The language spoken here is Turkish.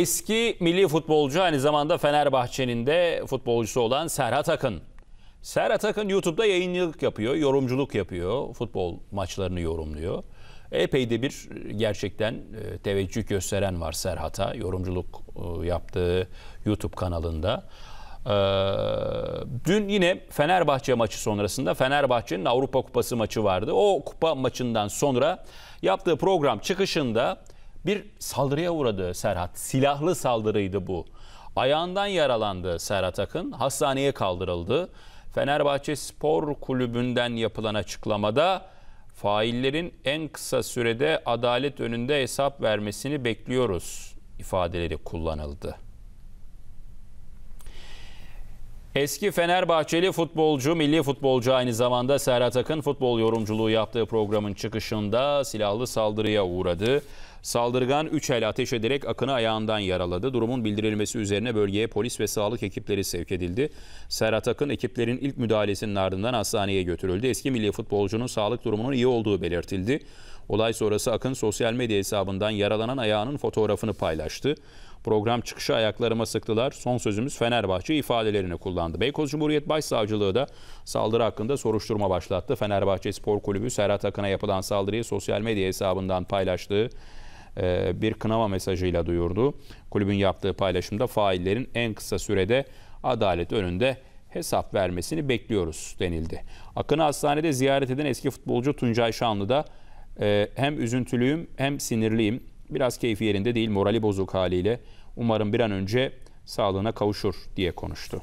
Eski milli futbolcu aynı zamanda Fenerbahçe'nin de futbolcusu olan Serhat Akın. Serhat Akın YouTube'da yayıncılık yapıyor, yorumculuk yapıyor, futbol maçlarını yorumluyor. Epey de bir gerçekten e, teveccüh gösteren var Serhat'a. Yorumculuk e, yaptığı YouTube kanalında. E, dün yine Fenerbahçe maçı sonrasında Fenerbahçe'nin Avrupa Kupası maçı vardı. O kupa maçından sonra yaptığı program çıkışında bir saldırıya uğradı Serhat. Silahlı saldırıydı bu. Ayağından yaralandı Serhat Akın. Hastaneye kaldırıldı. Fenerbahçe Spor Kulübü'nden yapılan açıklamada faillerin en kısa sürede adalet önünde hesap vermesini bekliyoruz ifadeleri kullanıldı. Eski Fenerbahçeli futbolcu, milli futbolcu aynı zamanda Serhat Akın futbol yorumculuğu yaptığı programın çıkışında silahlı saldırıya uğradı. Saldırgan 3 el ateş ederek Akın'ı ayağından yaraladı. Durumun bildirilmesi üzerine bölgeye polis ve sağlık ekipleri sevk edildi. Serhat Akın ekiplerin ilk müdahalesinin ardından hastaneye götürüldü. Eski milli futbolcunun sağlık durumunun iyi olduğu belirtildi. Olay sonrası Akın sosyal medya hesabından yaralanan ayağının fotoğrafını paylaştı. Program çıkışı ayaklarıma sıktılar. Son sözümüz Fenerbahçe ifadelerini kullandı. Beykoz Cumhuriyet Başsavcılığı da saldırı hakkında soruşturma başlattı. Fenerbahçe Spor Kulübü Serhat Akın'a yapılan saldırıyı sosyal medya hesabından paylaştığı e, bir kınama mesajıyla duyurdu. Kulübün yaptığı paylaşımda faillerin en kısa sürede adalet önünde hesap vermesini bekliyoruz denildi. Akın'ı hastanede ziyaret eden eski futbolcu Tuncay Şanlı da e, hem üzüntülüyüm hem sinirliyim. Biraz keyfi yerinde değil morali bozuk haliyle. Umarım bir an önce sağlığına kavuşur diye konuştu.